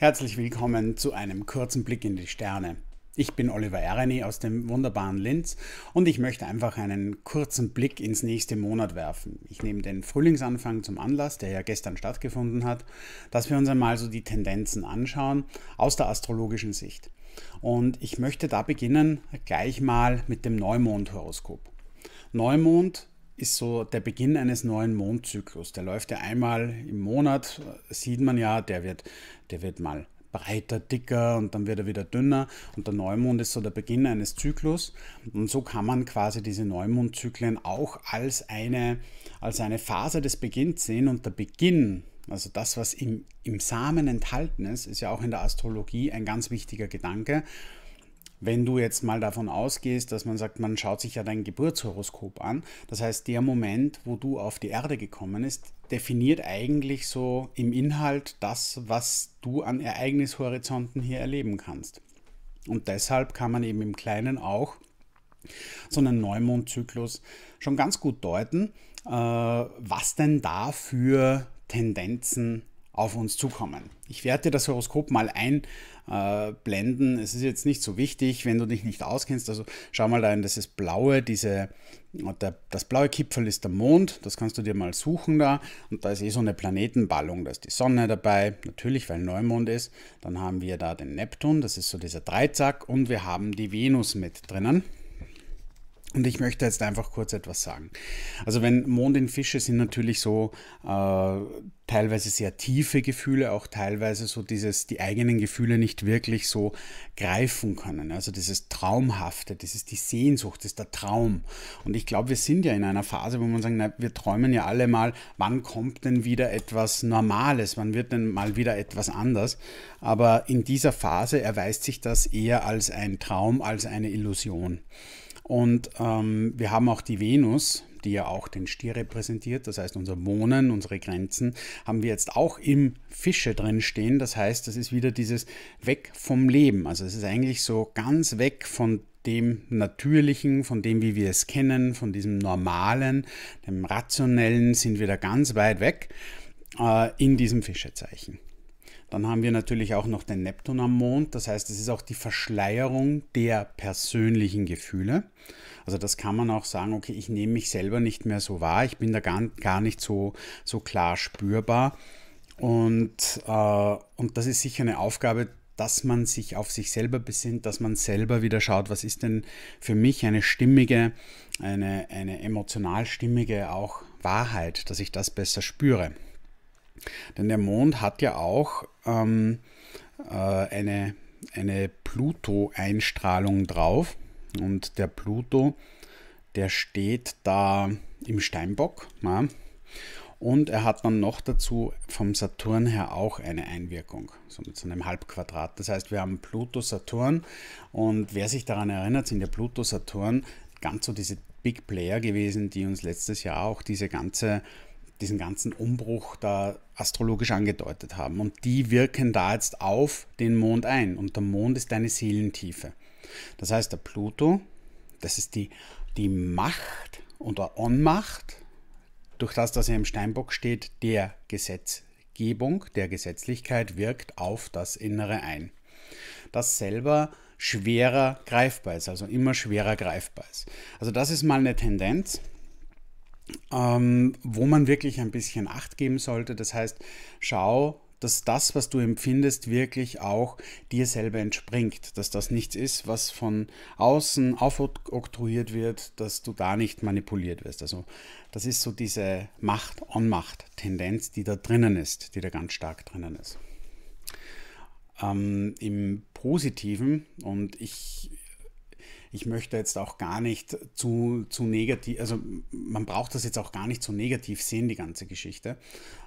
Herzlich willkommen zu einem kurzen Blick in die Sterne. Ich bin Oliver Ereni aus dem wunderbaren Linz und ich möchte einfach einen kurzen Blick ins nächste Monat werfen. Ich nehme den Frühlingsanfang zum Anlass, der ja gestern stattgefunden hat, dass wir uns einmal so die Tendenzen anschauen aus der astrologischen Sicht. Und ich möchte da beginnen gleich mal mit dem Neumond-Horoskop. Neumond ist so der Beginn eines neuen Mondzyklus. Der läuft ja einmal im Monat, sieht man ja, der wird, der wird mal breiter, dicker und dann wird er wieder dünner. Und der Neumond ist so der Beginn eines Zyklus. Und so kann man quasi diese Neumondzyklen auch als eine, als eine Phase des Beginns sehen. Und der Beginn, also das, was im, im Samen enthalten ist, ist ja auch in der Astrologie ein ganz wichtiger Gedanke. Wenn du jetzt mal davon ausgehst, dass man sagt, man schaut sich ja dein Geburtshoroskop an, das heißt, der Moment, wo du auf die Erde gekommen bist, definiert eigentlich so im Inhalt das, was du an Ereignishorizonten hier erleben kannst. Und deshalb kann man eben im Kleinen auch so einen Neumondzyklus schon ganz gut deuten, äh, was denn da für Tendenzen auf uns zukommen. Ich werde dir das Horoskop mal einblenden. Äh, es ist jetzt nicht so wichtig, wenn du dich nicht auskennst. Also schau mal da rein, das ist blaue, diese, der, das blaue Kipfel ist der Mond. Das kannst du dir mal suchen da. Und da ist eh so eine Planetenballung. Da ist die Sonne dabei, natürlich, weil Neumond ist. Dann haben wir da den Neptun, das ist so dieser Dreizack. Und wir haben die Venus mit drinnen. Und ich möchte jetzt einfach kurz etwas sagen. Also wenn Mond in Fische sind natürlich so äh, teilweise sehr tiefe Gefühle, auch teilweise so dieses, die eigenen Gefühle nicht wirklich so greifen können. Also dieses Traumhafte, das ist die Sehnsucht, das ist der Traum. Und ich glaube, wir sind ja in einer Phase, wo man sagt, na, wir träumen ja alle mal, wann kommt denn wieder etwas Normales, wann wird denn mal wieder etwas anders. Aber in dieser Phase erweist sich das eher als ein Traum, als eine Illusion. Und ähm, wir haben auch die Venus, die ja auch den Stier repräsentiert, das heißt unser Wohnen, unsere Grenzen, haben wir jetzt auch im Fische drin stehen. Das heißt, das ist wieder dieses Weg vom Leben. Also es ist eigentlich so ganz weg von dem Natürlichen, von dem, wie wir es kennen, von diesem Normalen, dem Rationellen sind wir da ganz weit weg äh, in diesem Fischezeichen. Dann haben wir natürlich auch noch den Neptun am Mond. Das heißt, es ist auch die Verschleierung der persönlichen Gefühle. Also das kann man auch sagen, okay, ich nehme mich selber nicht mehr so wahr. Ich bin da gar, gar nicht so, so klar spürbar. Und, äh, und das ist sicher eine Aufgabe, dass man sich auf sich selber besinnt, dass man selber wieder schaut, was ist denn für mich eine stimmige, eine, eine emotional stimmige auch Wahrheit, dass ich das besser spüre. Denn der Mond hat ja auch ähm, äh, eine, eine Pluto-Einstrahlung drauf. Und der Pluto, der steht da im Steinbock. Na? Und er hat dann noch dazu vom Saturn her auch eine Einwirkung, so mit so einem Halbquadrat. Das heißt, wir haben Pluto-Saturn und wer sich daran erinnert, sind der Pluto-Saturn ganz so diese Big Player gewesen, die uns letztes Jahr auch diese ganze diesen ganzen Umbruch da astrologisch angedeutet haben. Und die wirken da jetzt auf den Mond ein. Und der Mond ist deine Seelentiefe. Das heißt, der Pluto, das ist die, die Macht oder Onmacht, durch das, dass er im Steinbock steht, der Gesetzgebung, der Gesetzlichkeit wirkt auf das Innere ein. Das selber schwerer greifbar ist, also immer schwerer greifbar ist. Also das ist mal eine Tendenz, ähm, wo man wirklich ein bisschen Acht geben sollte. Das heißt, schau, dass das, was du empfindest, wirklich auch dir selber entspringt, dass das nichts ist, was von außen aufoktroyiert wird, dass du da nicht manipuliert wirst. Also das ist so diese Macht-on-Macht-Tendenz, die da drinnen ist, die da ganz stark drinnen ist. Ähm, Im Positiven, und ich ich möchte jetzt auch gar nicht zu, zu negativ, also man braucht das jetzt auch gar nicht so negativ sehen, die ganze Geschichte,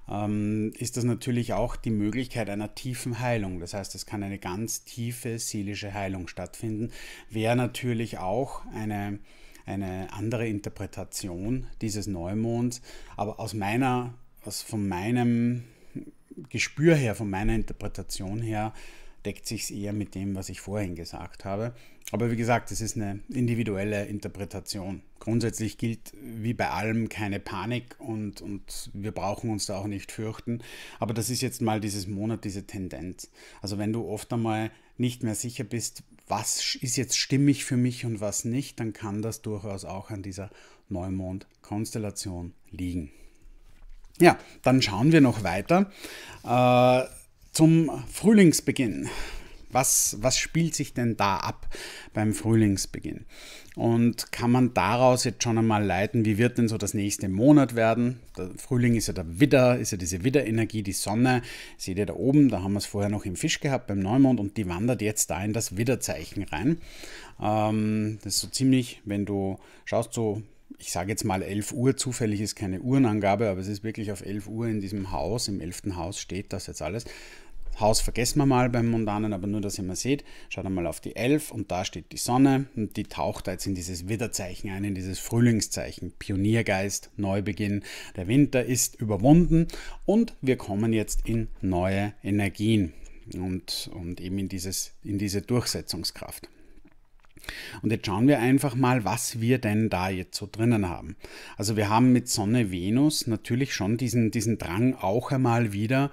ähm, ist das natürlich auch die Möglichkeit einer tiefen Heilung. Das heißt, es kann eine ganz tiefe seelische Heilung stattfinden, wäre natürlich auch eine, eine andere Interpretation dieses Neumonds, aber aus meiner, aus von meinem Gespür her, von meiner Interpretation her, deckt sich es eher mit dem, was ich vorhin gesagt habe. Aber wie gesagt, es ist eine individuelle Interpretation. Grundsätzlich gilt wie bei allem keine Panik und, und wir brauchen uns da auch nicht fürchten. Aber das ist jetzt mal dieses Monat, diese Tendenz. Also wenn du oft einmal nicht mehr sicher bist, was ist jetzt stimmig für mich und was nicht, dann kann das durchaus auch an dieser Neumond-Konstellation liegen. Ja, dann schauen wir noch weiter. Äh, zum Frühlingsbeginn. Was, was spielt sich denn da ab beim Frühlingsbeginn? Und kann man daraus jetzt schon einmal leiten, wie wird denn so das nächste Monat werden? Der Frühling ist ja der Widder, ist ja diese Widderenergie, die Sonne. Seht ihr da oben, da haben wir es vorher noch im Fisch gehabt beim Neumond und die wandert jetzt da in das Widderzeichen rein. Ähm, das ist so ziemlich, wenn du schaust, so ich sage jetzt mal 11 Uhr, zufällig ist keine Uhrenangabe, aber es ist wirklich auf 11 Uhr in diesem Haus, im 11. Haus steht das jetzt alles. Haus vergessen wir mal beim Mundanen, aber nur, dass ihr mal seht, schaut einmal auf die 11 und da steht die Sonne und die taucht da jetzt in dieses Widderzeichen ein, in dieses Frühlingszeichen, Pioniergeist, Neubeginn. Der Winter ist überwunden und wir kommen jetzt in neue Energien und, und eben in, dieses, in diese Durchsetzungskraft. Und jetzt schauen wir einfach mal, was wir denn da jetzt so drinnen haben. Also wir haben mit Sonne Venus natürlich schon diesen, diesen Drang auch einmal wieder,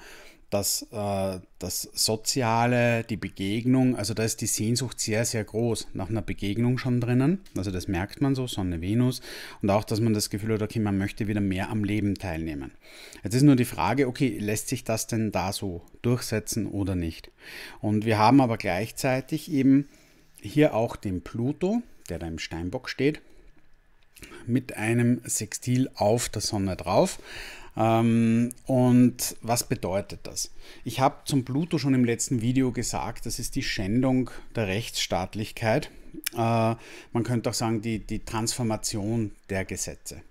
dass äh, das Soziale, die Begegnung, also da ist die Sehnsucht sehr, sehr groß nach einer Begegnung schon drinnen. Also das merkt man so, Sonne, Venus. Und auch, dass man das Gefühl hat, okay, man möchte wieder mehr am Leben teilnehmen. Jetzt ist nur die Frage, okay, lässt sich das denn da so durchsetzen oder nicht? Und wir haben aber gleichzeitig eben hier auch den Pluto, der da im Steinbock steht, mit einem Sextil auf der Sonne drauf. Ähm, und was bedeutet das? Ich habe zum Pluto schon im letzten Video gesagt, das ist die Schändung der Rechtsstaatlichkeit. Äh, man könnte auch sagen, die, die Transformation der Gesetze.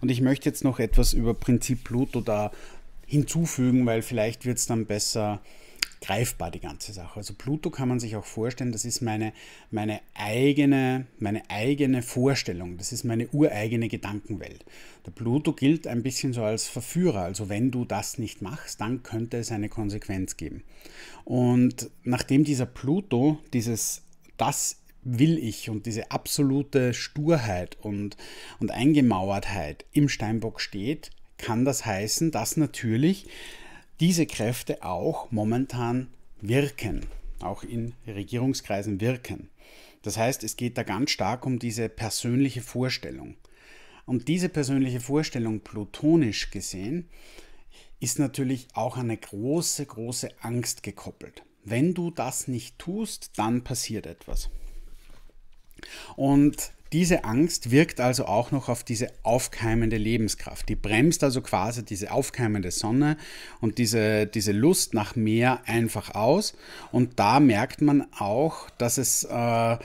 Und ich möchte jetzt noch etwas über Prinzip Pluto da hinzufügen, weil vielleicht wird es dann besser greifbar, die ganze Sache. Also Pluto kann man sich auch vorstellen, das ist meine, meine, eigene, meine eigene Vorstellung, das ist meine ureigene Gedankenwelt. Der Pluto gilt ein bisschen so als Verführer, also wenn du das nicht machst, dann könnte es eine Konsequenz geben. Und nachdem dieser Pluto dieses das will ich und diese absolute Sturheit und, und Eingemauertheit im Steinbock steht, kann das heißen, dass natürlich diese Kräfte auch momentan wirken, auch in Regierungskreisen wirken. Das heißt, es geht da ganz stark um diese persönliche Vorstellung. Und diese persönliche Vorstellung, plutonisch gesehen, ist natürlich auch eine große, große Angst gekoppelt. Wenn du das nicht tust, dann passiert etwas. Und diese Angst wirkt also auch noch auf diese aufkeimende Lebenskraft. Die bremst also quasi diese aufkeimende Sonne und diese, diese Lust nach mehr einfach aus. Und da merkt man auch, dass es, äh,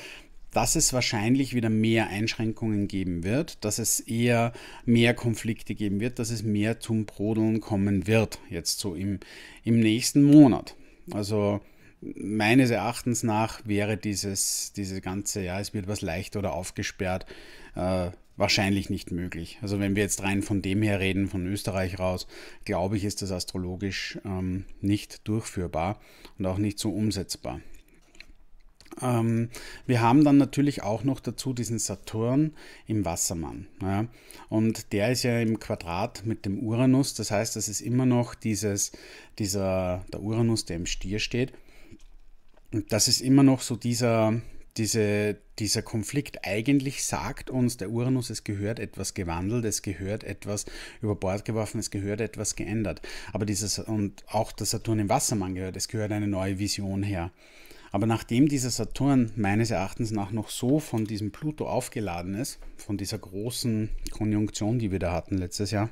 dass es wahrscheinlich wieder mehr Einschränkungen geben wird, dass es eher mehr Konflikte geben wird, dass es mehr zum Brodeln kommen wird, jetzt so im, im nächsten Monat. Also meines Erachtens nach wäre dieses, diese ganze, ja, es wird was leicht oder aufgesperrt, äh, wahrscheinlich nicht möglich. Also wenn wir jetzt rein von dem her reden, von Österreich raus, glaube ich, ist das astrologisch ähm, nicht durchführbar und auch nicht so umsetzbar. Ähm, wir haben dann natürlich auch noch dazu diesen Saturn im Wassermann. Ja? Und der ist ja im Quadrat mit dem Uranus. Das heißt, das ist immer noch dieses, dieser, der Uranus, der im Stier steht das ist immer noch so dieser, diese, dieser Konflikt. Eigentlich sagt uns der Uranus, es gehört etwas gewandelt, es gehört etwas über Bord geworfen, es gehört etwas geändert. Aber dieses, und auch der Saturn im Wassermann gehört, es gehört eine neue Vision her. Aber nachdem dieser Saturn meines Erachtens nach noch so von diesem Pluto aufgeladen ist, von dieser großen Konjunktion, die wir da hatten letztes Jahr,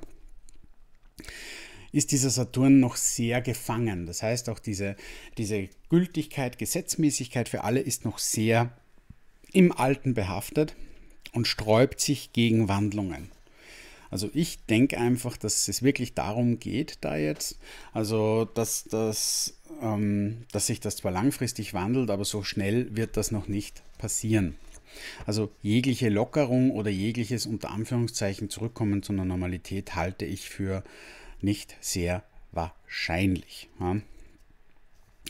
ist dieser Saturn noch sehr gefangen. Das heißt, auch diese, diese Gültigkeit, Gesetzmäßigkeit für alle ist noch sehr im Alten behaftet und sträubt sich gegen Wandlungen. Also ich denke einfach, dass es wirklich darum geht da jetzt, also dass, dass, ähm, dass sich das zwar langfristig wandelt, aber so schnell wird das noch nicht passieren. Also jegliche Lockerung oder jegliches unter Anführungszeichen Zurückkommen zu einer Normalität halte ich für nicht sehr wahrscheinlich. Ja.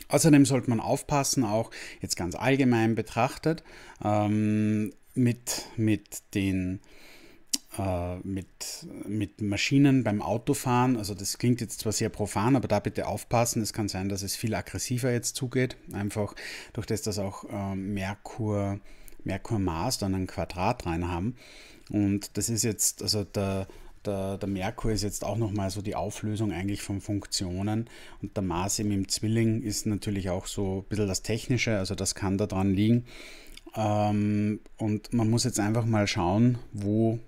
Außerdem sollte man aufpassen, auch jetzt ganz allgemein betrachtet, ähm, mit, mit den äh, mit, mit Maschinen beim Autofahren. Also das klingt jetzt zwar sehr profan, aber da bitte aufpassen. Es kann sein, dass es viel aggressiver jetzt zugeht. Einfach durch das, dass auch äh, Merkur, Merkur Mars dann ein Quadrat rein haben. Und das ist jetzt, also der der, der, Merkur ist jetzt auch nochmal so die Auflösung eigentlich von Funktionen und der Mars eben im Zwilling ist natürlich auch so ein bisschen das Technische, also das kann da dran liegen. Ähm, und man muss jetzt einfach mal schauen, wo,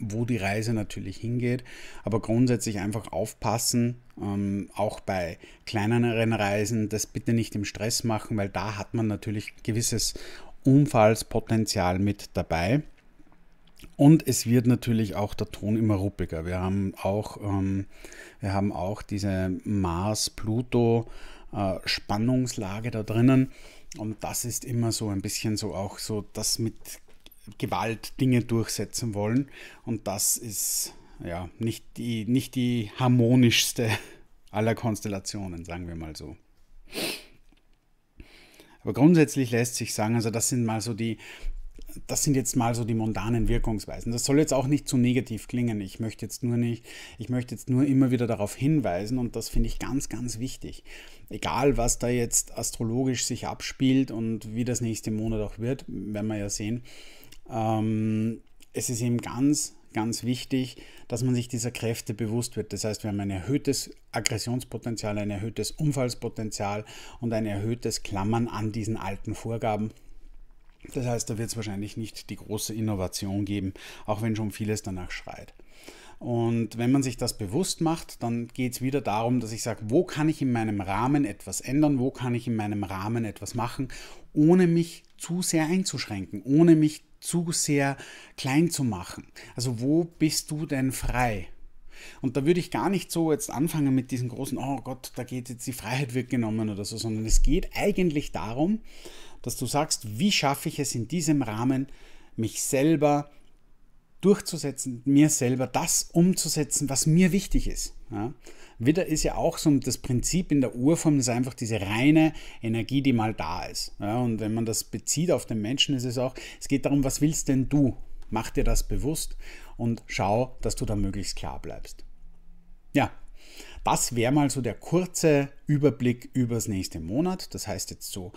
wo die Reise natürlich hingeht, aber grundsätzlich einfach aufpassen, ähm, auch bei kleineren Reisen, das bitte nicht im Stress machen, weil da hat man natürlich gewisses Unfallspotenzial mit dabei. Und es wird natürlich auch der Ton immer ruppiger. Wir haben auch, ähm, wir haben auch diese Mars-Pluto-Spannungslage äh, da drinnen. Und das ist immer so ein bisschen so auch so, dass mit Gewalt Dinge durchsetzen wollen. Und das ist ja nicht die, nicht die harmonischste aller Konstellationen, sagen wir mal so. Aber grundsätzlich lässt sich sagen, also das sind mal so die, das sind jetzt mal so die mondanen Wirkungsweisen. Das soll jetzt auch nicht zu negativ klingen. Ich möchte jetzt nur nicht, ich möchte jetzt nur immer wieder darauf hinweisen und das finde ich ganz, ganz wichtig. Egal, was da jetzt astrologisch sich abspielt und wie das nächste Monat auch wird, werden wir ja sehen. Ähm, es ist eben ganz, ganz wichtig, dass man sich dieser Kräfte bewusst wird. Das heißt, wir haben ein erhöhtes Aggressionspotenzial, ein erhöhtes Unfallspotenzial und ein erhöhtes Klammern an diesen alten Vorgaben das heißt, da wird es wahrscheinlich nicht die große Innovation geben, auch wenn schon vieles danach schreit. Und wenn man sich das bewusst macht, dann geht es wieder darum, dass ich sage, wo kann ich in meinem Rahmen etwas ändern, wo kann ich in meinem Rahmen etwas machen, ohne mich zu sehr einzuschränken, ohne mich zu sehr klein zu machen. Also wo bist du denn frei? Und da würde ich gar nicht so jetzt anfangen mit diesen großen, oh Gott, da geht jetzt die Freiheit wird genommen oder so, sondern es geht eigentlich darum, dass du sagst, wie schaffe ich es in diesem Rahmen, mich selber durchzusetzen, mir selber das umzusetzen, was mir wichtig ist. Ja? Widder ist ja auch so das Prinzip in der Urform, ist einfach diese reine Energie, die mal da ist. Ja? Und wenn man das bezieht auf den Menschen, ist es auch, es geht darum, was willst denn du? Mach dir das bewusst und schau, dass du da möglichst klar bleibst. Ja, das wäre mal so der kurze Überblick übers nächste Monat. Das heißt jetzt so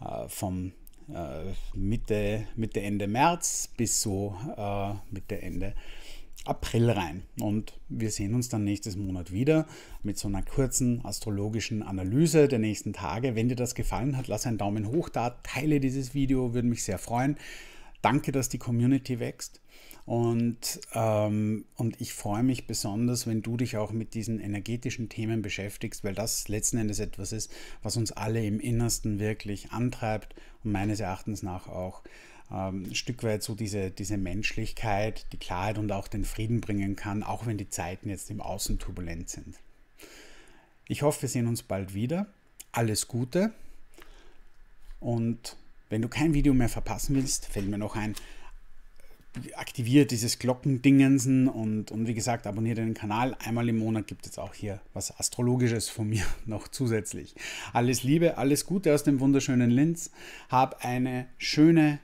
äh, vom äh, Mitte, Mitte, Ende März bis so äh, Mitte, Ende April rein. Und wir sehen uns dann nächstes Monat wieder mit so einer kurzen astrologischen Analyse der nächsten Tage. Wenn dir das gefallen hat, lass einen Daumen hoch da, teile dieses Video, würde mich sehr freuen. Danke, dass die Community wächst. Und, ähm, und ich freue mich besonders, wenn du dich auch mit diesen energetischen Themen beschäftigst, weil das letzten Endes etwas ist, was uns alle im Innersten wirklich antreibt und meines Erachtens nach auch ähm, ein Stück weit so diese, diese Menschlichkeit, die Klarheit und auch den Frieden bringen kann, auch wenn die Zeiten jetzt im Außen turbulent sind. Ich hoffe, wir sehen uns bald wieder. Alles Gute. Und wenn du kein Video mehr verpassen willst, fällt mir noch ein, aktiviert dieses Glockendingensen und, und wie gesagt, abonniert den Kanal. Einmal im Monat gibt es auch hier was Astrologisches von mir noch zusätzlich. Alles Liebe, alles Gute aus dem wunderschönen Linz. Hab eine schöne,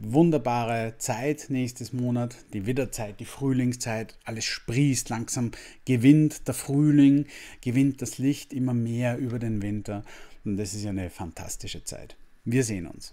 wunderbare Zeit nächstes Monat. Die Witterzeit, die Frühlingszeit. Alles sprießt langsam. Gewinnt der Frühling, gewinnt das Licht immer mehr über den Winter. Und das ist ja eine fantastische Zeit. Wir sehen uns.